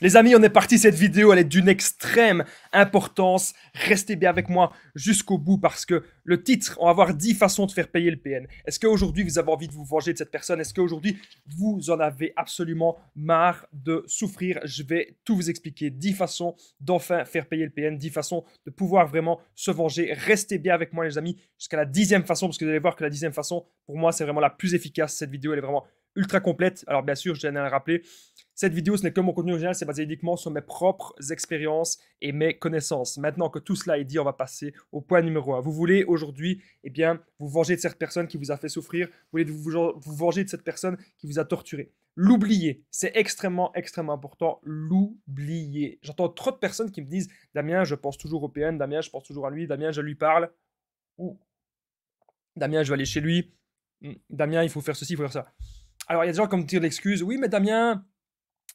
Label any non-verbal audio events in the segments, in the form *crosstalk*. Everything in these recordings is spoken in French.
Les amis, on est parti. Cette vidéo, elle est d'une extrême importance. Restez bien avec moi jusqu'au bout parce que le titre, on va voir 10 façons de faire payer le PN. Est-ce qu'aujourd'hui, vous avez envie de vous venger de cette personne Est-ce qu'aujourd'hui, vous en avez absolument marre de souffrir Je vais tout vous expliquer. 10 façons d'enfin faire payer le PN, 10 façons de pouvoir vraiment se venger. Restez bien avec moi, les amis, jusqu'à la dixième façon parce que vous allez voir que la dixième façon, pour moi, c'est vraiment la plus efficace. Cette vidéo, elle est vraiment ultra complète. Alors, bien sûr, je viens de la rappeler cette vidéo, ce n'est que mon contenu original, c'est basé uniquement sur mes propres expériences et mes connaissances. Maintenant que tout cela est dit, on va passer au point numéro 1. Vous voulez aujourd'hui, eh bien, vous venger de cette personne qui vous a fait souffrir, vous voulez vous, venger de cette personne qui vous a torturé. L'oublier, c'est extrêmement, extrêmement important. L'oublier. J'entends trop de personnes qui me disent Damien, je pense toujours au PN, Damien, je pense toujours à lui, Damien, je lui parle. ou, Damien, je vais aller chez lui. Hmm, Damien, il faut faire ceci, il faut faire ça. Alors, il y a des gens qui me tirent l'excuse Oui, mais Damien,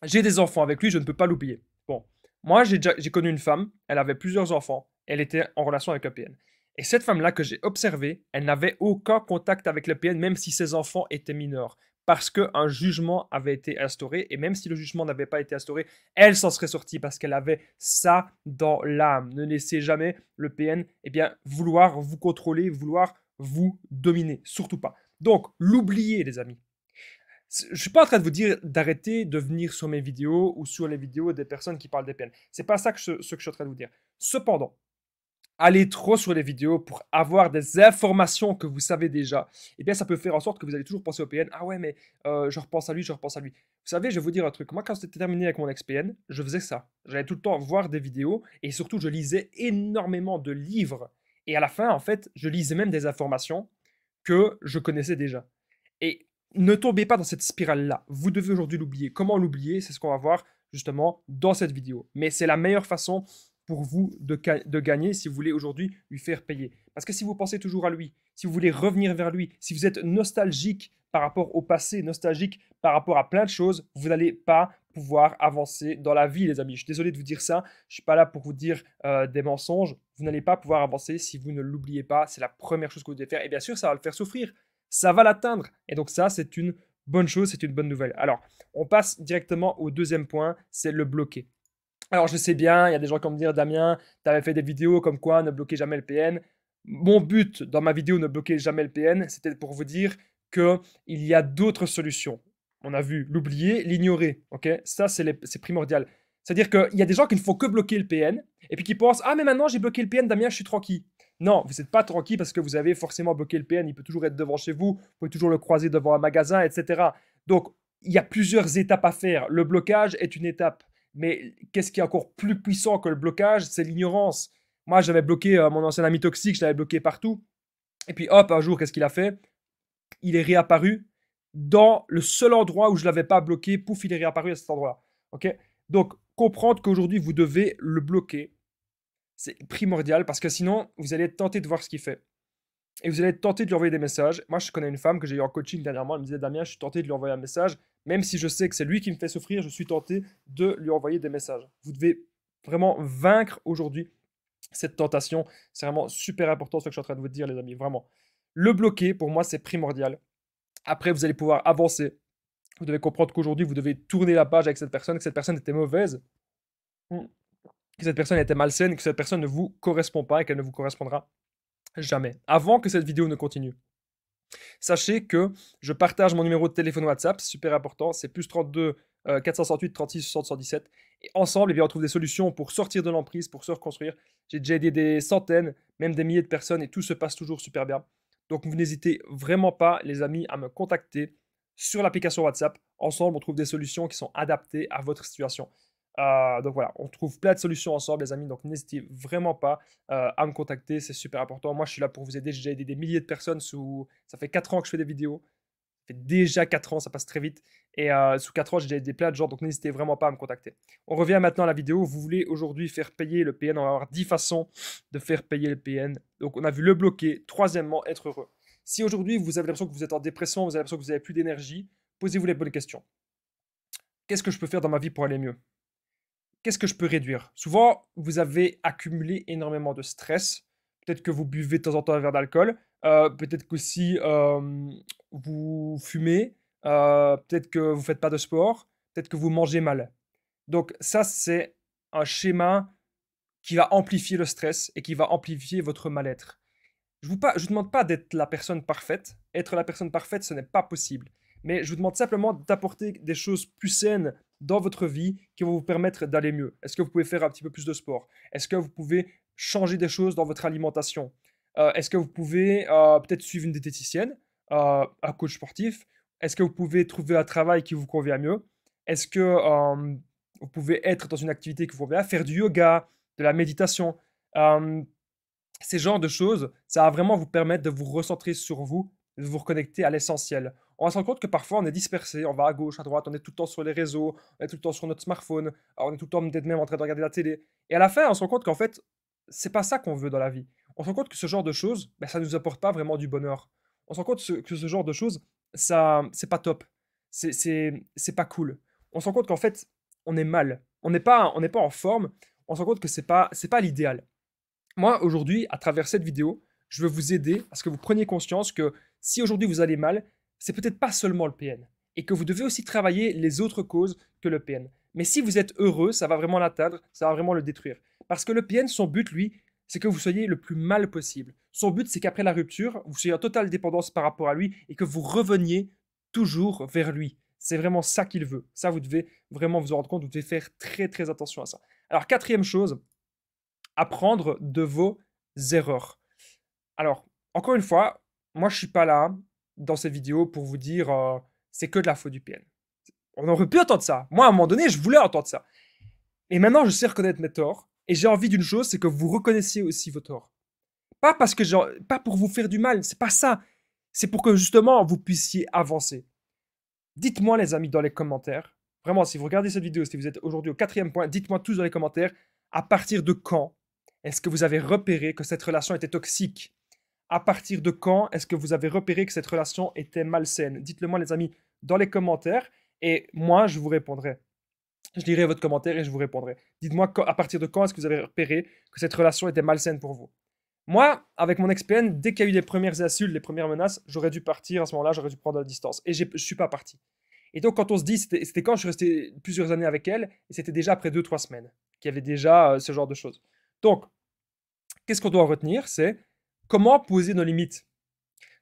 j'ai des enfants avec lui, je ne peux pas l'oublier. Bon, moi j'ai connu une femme, elle avait plusieurs enfants, elle était en relation avec un PN. Et cette femme-là que j'ai observée, elle n'avait aucun contact avec le PN, même si ses enfants étaient mineurs, parce qu'un jugement avait été instauré, et même si le jugement n'avait pas été instauré, elle s'en serait sortie parce qu'elle avait ça dans l'âme. Ne laissez jamais le PN eh bien, vouloir vous contrôler, vouloir vous dominer, surtout pas. Donc, l'oublier, les amis, je suis pas en train de vous dire d'arrêter de venir sur mes vidéos ou sur les vidéos des personnes qui parlent des PN. C'est pas ça que je, ce que suis en train de vous dire. Cependant, aller trop sur les vidéos pour avoir des informations que vous savez déjà, eh bien ça peut faire en sorte que vous allez toujours penser au PN. Ah ouais, mais euh, je repense à lui, je repense à lui. Vous savez, je vais vous dire un truc. Moi, quand c'était terminé avec mon ex-PN, je faisais ça. J'allais tout le temps voir des vidéos et surtout, je lisais énormément de livres. Et à la fin, en fait, je lisais même des informations que je connaissais déjà. Et ne tombez pas dans cette spirale-là. Vous devez aujourd'hui l'oublier. Comment l'oublier C'est ce qu'on va voir justement dans cette vidéo. Mais c'est la meilleure façon pour vous de, gagner si vous voulez aujourd'hui lui faire payer. Parce que si vous pensez toujours à lui, si vous voulez revenir vers lui, si vous êtes nostalgique par rapport au passé, nostalgique par rapport à plein de choses, vous n'allez pas pouvoir avancer dans la vie, les amis. Je suis désolé de vous dire ça, je ne suis pas là pour vous dire euh, des mensonges. Vous n'allez pas pouvoir avancer si vous ne l'oubliez pas. C'est la première chose que vous devez faire. Et bien sûr, ça va le faire souffrir ça va l'atteindre. Et donc ça, c'est une bonne chose, c'est une bonne nouvelle. Alors, on passe directement au deuxième point, c'est le bloquer. Alors, je sais bien, il y a des gens qui vont me dire, Damien, tu avais fait des vidéos comme quoi ne bloquez jamais le PN. Mon but dans ma vidéo ne bloquez jamais le PN, c'était pour vous dire qu'il y a d'autres solutions. On a vu l'oublier, l'ignorer. Ok, Ça, c'est primordial. C'est-à-dire qu'il y a des gens qui ne font que bloquer le PN et puis qui pensent Ah, mais maintenant j'ai bloqué le PN, Damien, je suis tranquille. Non, vous n'êtes pas tranquille parce que vous avez forcément bloqué le PN, il peut toujours être devant chez vous, vous pouvez toujours le croiser devant un magasin, etc. Donc, il y a plusieurs étapes à faire. Le blocage est une étape. Mais qu'est-ce qui est encore plus puissant que le blocage C'est l'ignorance. Moi, j'avais bloqué euh, mon ancien ami toxique, je l'avais bloqué partout. Et puis, hop, un jour, qu'est-ce qu'il a fait Il est réapparu dans le seul endroit où je ne l'avais pas bloqué. Pouf, il est réapparu à cet endroit-là. OK Donc, comprendre qu'aujourd'hui, vous devez le bloquer c'est primordial parce que sinon, vous allez être tenté de voir ce qu'il fait. Et vous allez être tenté de lui envoyer des messages. Moi, je connais une femme que j'ai eu en coaching dernièrement. Elle me disait Damien, je suis tenté de lui envoyer un message. Même si je sais que c'est lui qui me fait souffrir, je suis tenté de lui envoyer des messages. Vous devez vraiment vaincre aujourd'hui cette tentation. C'est vraiment super important ce que je suis en train de vous dire, les amis. Vraiment. Le bloquer, pour moi, c'est primordial. Après, vous allez pouvoir avancer. Vous devez comprendre qu'aujourd'hui, vous devez tourner la page avec cette personne, que cette personne était mauvaise. Hmm que cette personne était malsaine que cette personne ne vous correspond pas et qu'elle ne vous correspondra jamais. Avant que cette vidéo ne continue, sachez que je partage mon numéro de téléphone WhatsApp, c'est super important, c'est plus 32 468 36 60 Et ensemble, eh bien, on trouve des solutions pour sortir de l'emprise, pour se reconstruire. J'ai déjà aidé des centaines, même des milliers de personnes et tout se passe toujours super bien. Donc vous n'hésitez vraiment pas, les amis, à me contacter sur l'application WhatsApp. Ensemble, on trouve des solutions qui sont adaptées à votre situation. Euh, donc voilà, on trouve plein de solutions ensemble, les amis. Donc n'hésitez vraiment pas euh, à me contacter, c'est super important. Moi, je suis là pour vous aider. J'ai aidé des milliers de personnes sous. Ça fait 4 ans que je fais des vidéos. Ça fait déjà 4 ans, ça passe très vite. Et euh, sous 4 ans, j'ai déjà aidé plein de gens, donc n'hésitez vraiment pas à me contacter. On revient maintenant à la vidéo. Vous voulez aujourd'hui faire payer le PN. On va avoir 10 façons de faire payer le PN. Donc on a vu le bloquer. Troisièmement, être heureux. Si aujourd'hui vous avez l'impression que vous êtes en dépression, vous avez l'impression que vous n'avez plus d'énergie, posez-vous les bonnes questions. Qu'est-ce que je peux faire dans ma vie pour aller mieux qu'est-ce que je peux réduire Souvent, vous avez accumulé énormément de stress. Peut-être que vous buvez de temps en temps un verre d'alcool. Euh, peut-être qu'aussi euh, vous fumez. Euh, peut-être que vous ne faites pas de sport. Peut-être que vous mangez mal. Donc ça, c'est un schéma qui va amplifier le stress et qui va amplifier votre mal-être. Je ne vous, demande pas d'être la personne parfaite. Être la personne parfaite, ce n'est pas possible. Mais je vous demande simplement d'apporter des choses plus saines dans votre vie qui vont vous permettre d'aller mieux Est-ce que vous pouvez faire un petit peu plus de sport Est-ce que vous pouvez changer des choses dans votre alimentation euh, Est-ce que vous pouvez euh, peut-être suivre une diététicienne, euh, un coach sportif Est-ce que vous pouvez trouver un travail qui vous convient mieux Est-ce que vous pouvez être dans une activité qui vous convient Faire du yoga, de la méditation Ces genres de choses, ça va vraiment vous permettre de vous recentrer sur vous, de vous reconnecter à l'essentiel on va se rendre compte que parfois on est dispersé, on va à gauche, à droite, on est tout le temps sur les réseaux, on est tout le temps sur notre smartphone, euh, on est tout le temps peut même en train de regarder la télé. Et à la fin, on se rend compte qu'en fait, c'est pas ça qu'on veut dans la vie. On se rend compte que ce genre de choses, ben, ça nous apporte pas vraiment du bonheur. On se rend compte que ce genre de choses, ça, c'est pas top. C'est c'est pas cool. On se rend compte qu'en fait, on est mal. On n'est pas, on n'est pas en forme. On se rend compte que c'est pas, c'est pas l'idéal. Moi, aujourd'hui, à travers cette vidéo, je veux vous aider à ce que vous preniez conscience que si aujourd'hui vous allez mal, c'est peut-être pas seulement le PN, et que vous devez aussi travailler les autres causes que le PN. Mais si vous êtes heureux, ça va vraiment l'atteindre, ça va vraiment le détruire. Parce que le PN, son but, lui, c'est que vous soyez le plus mal possible. Son but, c'est qu'après la rupture, vous soyez en totale dépendance par rapport à lui et que vous reveniez toujours vers lui. C'est vraiment ça qu'il veut. Ça, vous devez vraiment vous en rendre compte, vous devez faire très très attention à ça. Alors, quatrième chose, apprendre de vos erreurs. Alors, encore une fois, moi je suis pas là dans cette vidéo pour vous dire euh, c'est que de la faute du PN. On aurait pu entendre ça. Moi, à un moment donné, je voulais entendre ça. Et maintenant, je sais reconnaître mes torts. Et j'ai envie d'une chose, c'est que vous reconnaissiez aussi vos torts. Pas parce que pas pour vous faire du mal, c'est pas ça. C'est pour que justement vous puissiez avancer. Dites-moi les amis dans les commentaires. Vraiment, si vous regardez cette vidéo, si vous êtes aujourd'hui au quatrième point, dites-moi tous dans les commentaires à partir de quand est-ce que vous avez repéré que cette relation était toxique à partir de quand est-ce que vous avez repéré que cette relation était malsaine Dites-le moi, les amis, dans les commentaires et moi, je vous répondrai. Je lirai votre commentaire et je vous répondrai. Dites-moi à partir de quand est-ce que vous avez repéré que cette relation était malsaine pour vous. Moi, avec mon XPN, dès qu'il y a eu les premières insultes, les premières menaces, j'aurais dû partir à ce moment-là, j'aurais dû prendre la distance. Et je ne suis pas parti. Et donc, quand on se dit, c'était quand je suis resté plusieurs années avec elle, et c'était déjà après deux, trois semaines qu'il y avait déjà euh, ce genre de choses. Donc, qu'est-ce qu'on doit retenir C'est Comment poser nos limites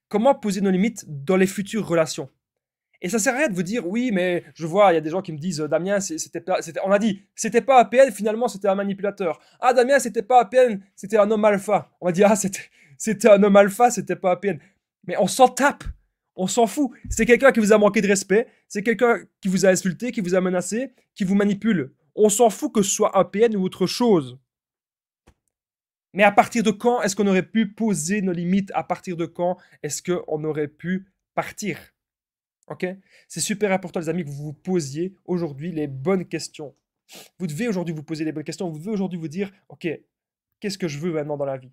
Comment poser nos limites dans les futures relations et ça sert à rien de vous dire oui, mais je vois, il y a des gens qui me disent euh, Damien, c'était on a dit, c'était pas PN, finalement, c'était un manipulateur. Ah, Damien, c'était pas APN, c'était un homme alpha. On va dire ah, c'était un homme alpha, c'était pas PN. Mais on s'en tape, on s'en fout. C'est quelqu'un qui vous a manqué de respect, c'est quelqu'un qui vous a insulté, qui vous a menacé, qui vous manipule. On s'en fout que ce soit PN ou autre chose. Mais à partir de quand est-ce qu'on aurait pu poser nos limites À partir de quand est-ce qu'on aurait pu partir Ok C'est super important, les amis, que vous vous posiez aujourd'hui les bonnes questions. Vous devez aujourd'hui vous poser les bonnes questions. Vous devez aujourd'hui vous dire Ok, qu'est-ce que je veux maintenant dans la vie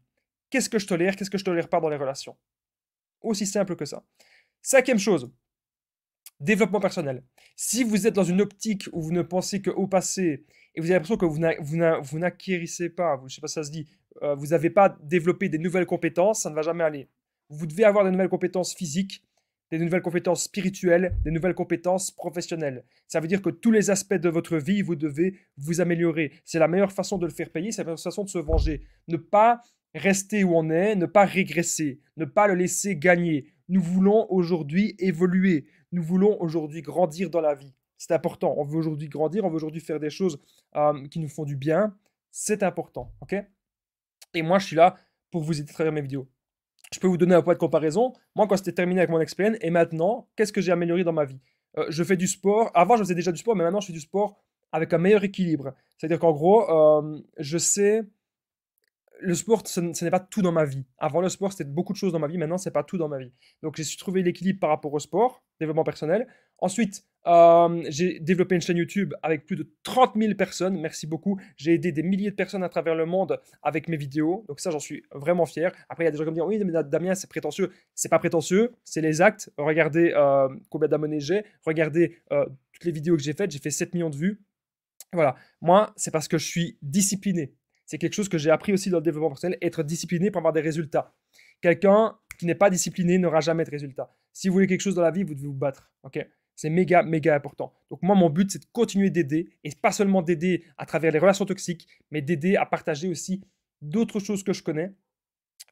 Qu'est-ce que je tolère Qu'est-ce que je tolère pas dans les relations Aussi simple que ça. Cinquième chose, développement personnel. Si vous êtes dans une optique où vous ne pensez qu'au passé et vous avez l'impression que vous n'acquérissez pas, je ne sais pas si ça se dit, euh, vous n'avez pas développé des nouvelles compétences, ça ne va jamais aller. Vous devez avoir des nouvelles compétences physiques, des nouvelles compétences spirituelles, des nouvelles compétences professionnelles. Ça veut dire que tous les aspects de votre vie, vous devez vous améliorer. C'est la meilleure façon de le faire payer, c'est la meilleure façon de se venger. Ne pas rester où on est, ne pas régresser, ne pas le laisser gagner. Nous voulons aujourd'hui évoluer, nous voulons aujourd'hui grandir dans la vie. C'est important. On veut aujourd'hui grandir, on veut aujourd'hui faire des choses euh, qui nous font du bien. C'est important, ok et moi, je suis là pour vous aider à travers mes vidéos. Je peux vous donner un point de comparaison. Moi, quand c'était terminé avec mon XPN, et maintenant, qu'est-ce que j'ai amélioré dans ma vie euh, Je fais du sport. Avant, je faisais déjà du sport, mais maintenant, je fais du sport avec un meilleur équilibre. C'est-à-dire qu'en gros, euh, je sais. Le sport, ce, n'est pas tout dans ma vie. Avant le sport, c'était beaucoup de choses dans ma vie. Maintenant, c'est pas tout dans ma vie. Donc, j'ai su trouver l'équilibre par rapport au sport, développement personnel. Ensuite, euh, j'ai développé une chaîne YouTube avec plus de 30 000 personnes. Merci beaucoup. J'ai aidé des milliers de personnes à travers le monde avec mes vidéos. Donc ça, j'en suis vraiment fier. Après, il y a des gens qui me disent oui, mais Damien, c'est prétentieux. C'est pas prétentieux, c'est les actes. Regardez euh, combien d'abonnés j'ai. Regardez euh, toutes les vidéos que j'ai faites. J'ai fait 7 millions de vues. Voilà. Moi, c'est parce que je suis discipliné. C'est quelque chose que j'ai appris aussi dans le développement personnel, être discipliné pour avoir des résultats. Quelqu'un qui n'est pas discipliné n'aura jamais de résultats. Si vous voulez quelque chose dans la vie, vous devez vous battre. ok c'est méga, méga important. Donc moi, mon but, c'est de continuer d'aider, et pas seulement d'aider à travers les relations toxiques, mais d'aider à partager aussi d'autres choses que je connais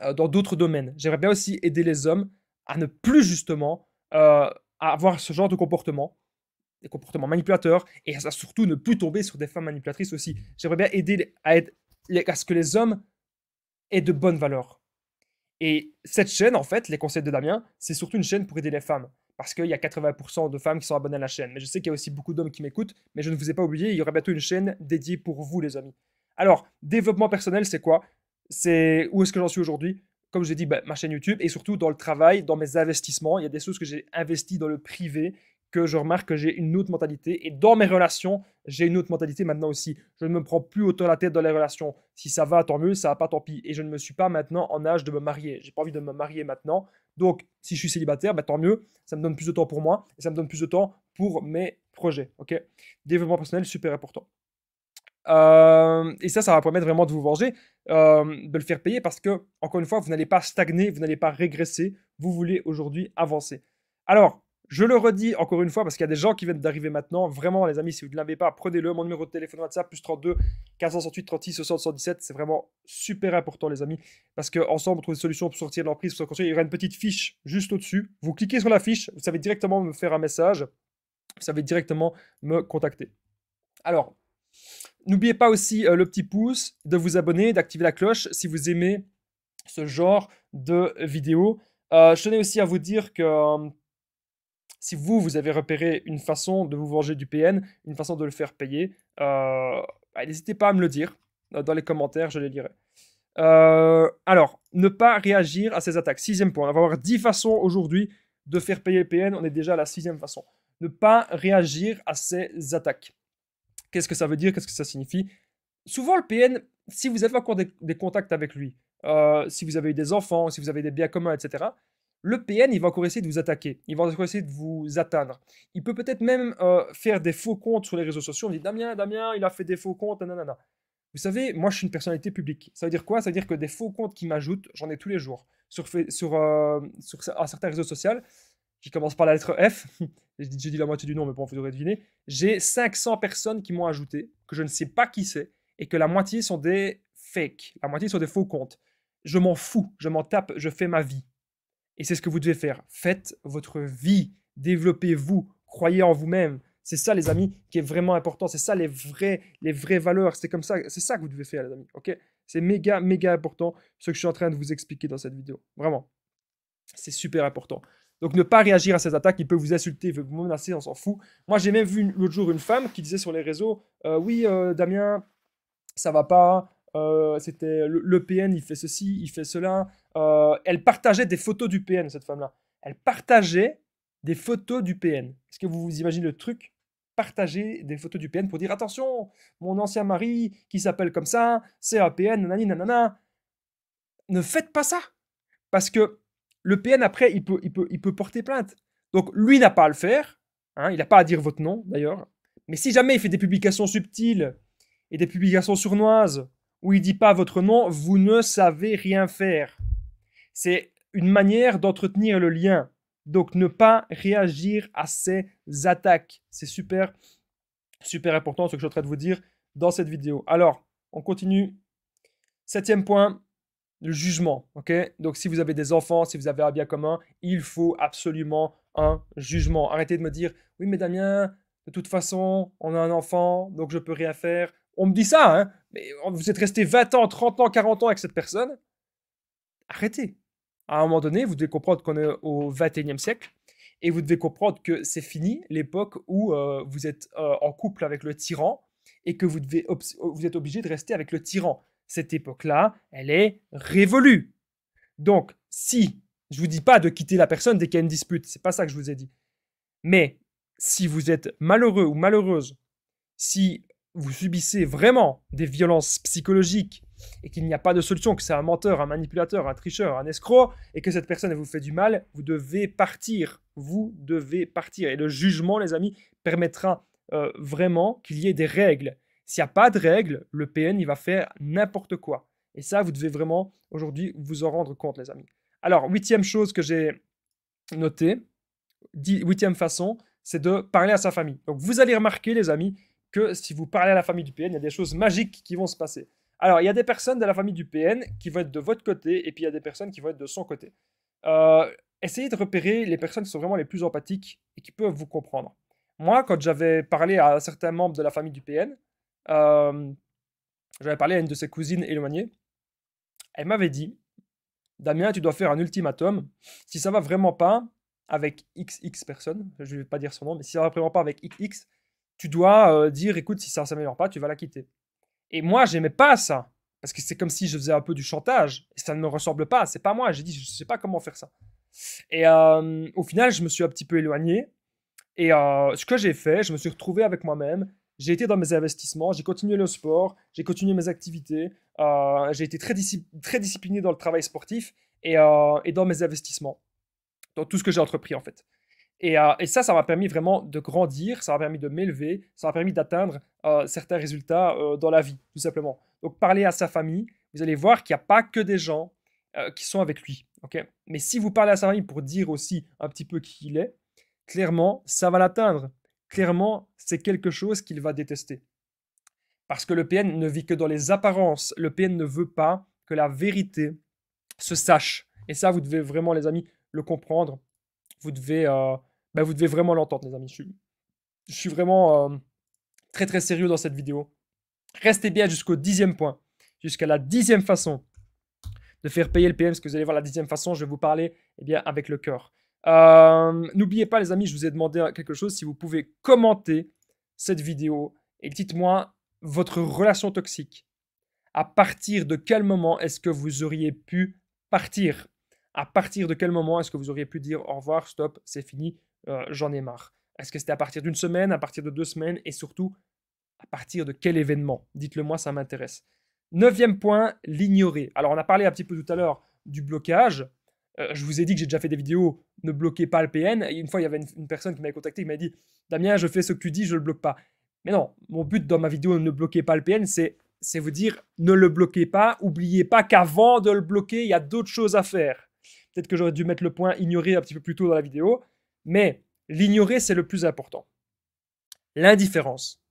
euh, dans d'autres domaines. J'aimerais bien aussi aider les hommes à ne plus justement euh, avoir ce genre de comportement, des comportements manipulateurs, et à surtout ne plus tomber sur des femmes manipulatrices aussi. J'aimerais bien aider à, à ce que les hommes aient de bonnes valeurs, et cette chaîne, en fait, les conseils de Damien, c'est surtout une chaîne pour aider les femmes. Parce qu'il y a 80% de femmes qui sont abonnées à la chaîne. Mais je sais qu'il y a aussi beaucoup d'hommes qui m'écoutent, mais je ne vous ai pas oublié, il y aura bientôt une chaîne dédiée pour vous, les amis. Alors, développement personnel, c'est quoi C'est où est-ce que j'en suis aujourd'hui Comme j'ai dit, bah, ma chaîne YouTube, et surtout dans le travail, dans mes investissements. Il y a des choses que j'ai investies dans le privé, je remarque que j'ai une autre mentalité. Et dans mes relations, j'ai une autre mentalité maintenant aussi. Je ne me prends plus autant la tête dans les relations. Si ça va, tant mieux. ça va pas, tant pis. Et je ne me suis pas maintenant en âge de me marier. J'ai pas envie de me marier maintenant. Donc, si je suis célibataire, bah, tant mieux. Ça me donne plus de temps pour moi et ça me donne plus de temps pour mes projets. Ok. Développement personnel super important. Euh, et ça, ça va permettre vraiment de vous venger, euh, de le faire payer parce que, encore une fois, vous n'allez pas stagner, vous n'allez pas régresser, vous voulez aujourd'hui avancer. Alors, je le redis encore une fois parce qu'il y a des gens qui viennent d'arriver maintenant. Vraiment, les amis, si vous ne l'avez pas, prenez-le. Mon numéro de téléphone WhatsApp, plus 32 468 36 C'est vraiment super important, les amis, parce qu'ensemble, on trouve des solutions pour sortir de l'emprise, pour Il y aura une petite fiche juste au-dessus. Vous cliquez sur la fiche, vous savez directement me faire un message, vous savez directement me contacter. Alors, n'oubliez pas aussi euh, le petit pouce, de vous abonner, d'activer la cloche si vous aimez ce genre de vidéos. Euh, je tenais aussi à vous dire que euh, si vous, vous avez repéré une façon de vous venger du PN, une façon de le faire payer, euh, bah, n'hésitez pas à me le dire dans les commentaires, je les lirai. Euh, alors, ne pas réagir à ces attaques. Sixième point, on va avoir dix façons aujourd'hui de faire payer le PN, on est déjà à la sixième façon. Ne pas réagir à ces attaques. Qu'est-ce que ça veut dire Qu'est-ce que ça signifie Souvent, le PN, si vous avez encore des, contacts avec lui, euh, si vous avez eu des enfants, si vous avez des biens communs, etc., le PN, il va encore essayer de vous attaquer, il va encore essayer de vous atteindre. Il peut peut-être même euh, faire des faux comptes sur les réseaux sociaux. On dit Damien, Damien, il a fait des faux comptes, nanana. Vous savez, moi je suis une personnalité publique. Ça veut dire quoi Ça veut dire que des faux comptes qui m'ajoutent, j'en ai tous les jours. Sur, sur, euh, sur un certain réseau social, qui commence par la lettre F, *laughs* j'ai dit la moitié du nom, mais bon, vous devrez deviner, j'ai 500 personnes qui m'ont ajouté, que je ne sais pas qui c'est, et que la moitié sont des fakes, la moitié sont des faux comptes. Je m'en fous, je m'en tape, je fais ma vie. Et c'est ce que vous devez faire. Faites votre vie, développez-vous, croyez en vous-même. C'est ça, les amis, qui est vraiment important. C'est ça les vraies, les vraies valeurs. C'est comme ça, c'est ça que vous devez faire, les amis. Ok C'est méga, méga important ce que je suis en train de vous expliquer dans cette vidéo. Vraiment, c'est super important. Donc ne pas réagir à ces attaques, il peut vous insulter, il vous menacer, on s'en fout. Moi j'ai même vu l'autre jour une femme qui disait sur les réseaux, euh, oui euh, Damien, ça va pas, euh, c'était l'EPN, il fait ceci, il fait cela, euh, elle partageait des photos du PN, cette femme-là. Elle partageait des photos du PN. Est-ce que vous vous imaginez le truc Partager des photos du PN pour dire attention, mon ancien mari qui s'appelle comme ça, c'est un PN, nanani, nanana. Ne faites pas ça Parce que le PN, après, il peut, il peut, porter plainte. Donc lui n'a pas à le faire. Hein, il n'a pas à dire votre nom, d'ailleurs. Mais si jamais il fait des publications subtiles et des publications sournoises où il dit pas votre nom, vous ne savez rien faire. C'est une manière d'entretenir le lien. Donc ne pas réagir à ces attaques. C'est super, super important ce que je suis de vous dire dans cette vidéo. Alors, on continue. Septième point, le jugement. ok Donc si vous avez des enfants, si vous avez un bien commun, il faut absolument un jugement. Arrêtez de me dire, oui mais Damien, de toute façon, on a un enfant, donc je peux rien faire. On me dit ça, hein, mais vous êtes resté 20 ans, 30 ans, 40 ans avec cette personne. Arrêtez à un moment donné, vous devez comprendre qu'on est au 21e siècle et vous devez comprendre que c'est fini l'époque où euh, vous êtes euh, en couple avec le tyran et que vous, euh, vous êtes obligé de rester avec le tyran. Cette époque-là, elle est révolue. Donc, si je vous dis pas de quitter la personne dès qu'il y a une dispute, c'est pas ça que je vous ai dit. Mais si vous êtes malheureux ou malheureuse, si vous subissez vraiment des violences psychologiques, et qu'il n'y a pas de solution, que c'est un menteur, un manipulateur, un tricheur, un escroc, et que cette personne vous fait du mal, vous devez partir. Vous devez partir. Et le jugement, les amis, permettra euh, vraiment qu'il y ait des règles. S'il n'y a pas de règles, le PN, il va faire n'importe quoi. Et ça, vous devez vraiment aujourd'hui vous en rendre compte, les amis. Alors, huitième chose que j'ai notée, huitième façon, c'est de parler à sa famille. Donc, vous allez remarquer, les amis, que si vous parlez à la famille du PN, il y a des choses magiques qui vont se passer. Alors, il y a des personnes de la famille du PN qui vont être de votre côté, et puis il y a des personnes qui vont être de son côté. Euh, essayez de repérer les personnes qui sont vraiment les plus empathiques et qui peuvent vous comprendre. Moi, quand j'avais parlé à certains membres de la famille du PN, euh, j'avais parlé à une de ses cousines éloignées, elle m'avait dit, Damien, tu dois faire un ultimatum. Si ça va vraiment pas avec XX personne, je ne vais pas dire son nom, mais si ça va vraiment pas avec XX, tu dois euh, dire, écoute, si ça ne s'améliore pas, tu vas la quitter. Et moi, j'aimais pas ça. Parce que c'est comme si je faisais un peu du chantage. Et ça ne me ressemble pas. C'est pas moi. J'ai dit, je sais pas comment faire ça. Et euh, au final, je me suis un petit peu éloigné. Et euh, ce que j'ai fait, je me suis retrouvé avec moi-même. J'ai été dans mes investissements, j'ai continué le sport, j'ai continué mes activités, euh, j'ai été très, très, discipliné dans le travail sportif et dans mes investissements, dans tout ce que j'ai entrepris en fait. Euh, et, ça, ça m'a permis vraiment de grandir, ça m'a permis de m'élever, ça m'a permis d'atteindre euh, certains résultats euh, dans la vie, tout simplement. Donc, parler à sa famille, vous allez voir qu'il n'y a pas que des gens qui sont avec lui. Mais si vous parlez à sa famille pour dire aussi un petit peu qui il est, clairement, ça va l'atteindre. Clairement, c'est quelque chose qu'il va détester. Parce que le PN ne vit que dans les apparences. Le PN ne veut pas que la vérité se sache. Et ça, vous devez vraiment, les amis, le comprendre vous devez, euh, ben, vous devez vraiment l'entendre, les amis. Je suis, vraiment euh, très très sérieux dans cette vidéo. Restez bien jusqu'au dixième point, jusqu'à la dixième façon de faire payer le PM, parce que vous allez voir la dixième façon, je vais vous parler eh bien, avec le cœur. Euh, n'oubliez pas, les amis, je vous ai demandé hein, quelque chose, si vous pouvez commenter cette vidéo et dites-moi votre relation toxique. À partir de quel moment est-ce que vous auriez pu partir à partir de quel moment est-ce que vous auriez pu dire au revoir, stop, c'est fini, euh, j'en ai marre Est-ce que c'était à partir d'une semaine, à partir de deux semaines et surtout à partir de quel événement Dites-le moi, ça m'intéresse. Neuvième point, l'ignorer. Alors on a parlé un petit peu tout à l'heure du blocage. Euh, je vous ai dit que j'ai déjà fait des vidéos, ne bloquez pas le PN. Et une fois, il y avait une, personne qui m'avait contacté, qui m'a dit, Damien, je fais ce que tu dis, je ne le bloque pas. Mais non, mon but dans ma vidéo, ne bloquez pas le PN, c'est c'est vous dire ne le bloquez pas, oubliez pas qu'avant de le bloquer, il y a d'autres choses à faire. Peut-être que j'aurais dû mettre le point ignorer un petit peu plus tôt dans la vidéo, mais l'ignorer, c'est le plus important. L'indifférence.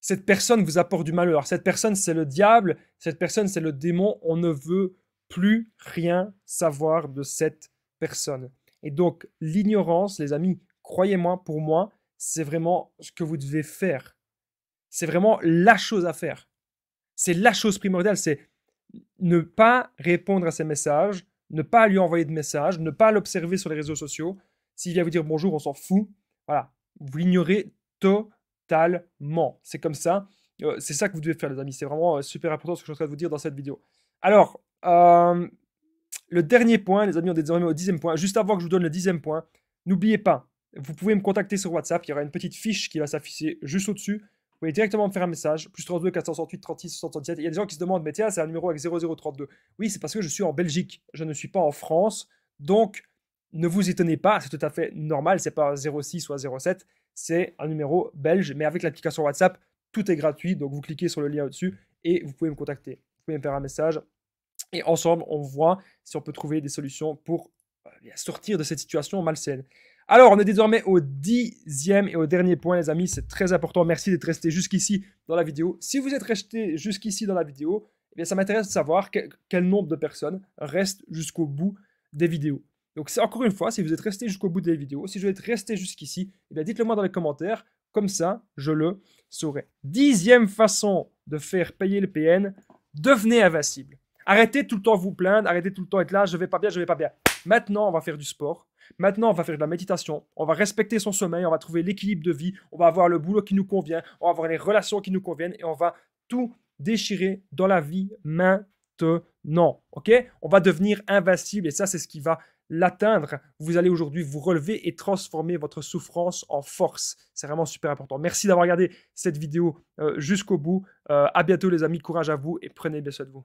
Cette personne vous apporte du malheur. Cette personne, c'est le diable. Cette personne, c'est le démon. On ne veut plus rien savoir de cette personne. Et donc, l'ignorance, les amis, croyez-moi, pour moi, c'est vraiment ce que vous devez faire. C'est vraiment la chose à faire. C'est la chose primordiale. C'est ne pas répondre à ces messages, ne pas lui envoyer de message, ne pas l'observer sur les réseaux sociaux. S'il vient vous dire bonjour, on s'en fout. Voilà, vous l'ignorez totalement. C'est comme ça. Euh, c'est ça que vous devez faire, les amis. C'est vraiment euh, super important ce que je suis en train de vous dire dans cette vidéo. Alors, euh, le dernier point, les amis, on est désormais au dixième point. Juste avant que je vous donne le dixième point, n'oubliez pas, vous pouvez me contacter sur WhatsApp. Il y aura une petite fiche qui va s'afficher juste au-dessus pouvez directement me faire un message, plus 32 468 36 677. Il y a des gens qui se demandent, mais tiens, c'est un numéro avec 0032. Oui, c'est parce que je suis en Belgique, je ne suis pas en France. Donc, ne vous étonnez pas, c'est tout à fait normal, c'est pas 06 ou 07, c'est un numéro belge, mais avec l'application WhatsApp, tout est gratuit, donc vous cliquez sur le lien au-dessus et vous pouvez me contacter. Vous pouvez me faire un message et ensemble, on voit si on peut trouver des solutions pour euh, sortir de cette situation malsaine. Alors, on est désormais au dixième et au dernier point, les amis. C'est très important. Merci d'être resté jusqu'ici dans la vidéo. Si vous êtes resté jusqu'ici dans la vidéo, eh bien, ça m'intéresse de savoir quel, nombre de personnes restent jusqu'au bout des vidéos. Donc, c'est encore une fois, si vous êtes resté jusqu'au bout des vidéos, si vous êtes resté jusqu'ici, eh dites-le moi dans les commentaires. Comme ça, je le saurai. Dixième façon de faire payer le PN, devenez invincible. Arrêtez tout le temps vous plaindre, arrêtez tout le temps être là, je vais pas bien, je vais pas bien. Maintenant, on va faire du sport. Maintenant, on va faire de la méditation, on va respecter son sommeil, on va trouver l'équilibre de vie, on va avoir le boulot qui nous convient, on va avoir les relations qui nous conviennent et on va tout déchirer dans la vie maintenant. OK On va devenir invincible et ça, c'est ce qui va l'atteindre. Vous allez aujourd'hui vous relever et transformer votre souffrance en force. C'est vraiment super important. Merci d'avoir regardé cette vidéo euh, jusqu'au bout. Euh, à bientôt, les amis. Courage à vous et prenez bien soin de vous.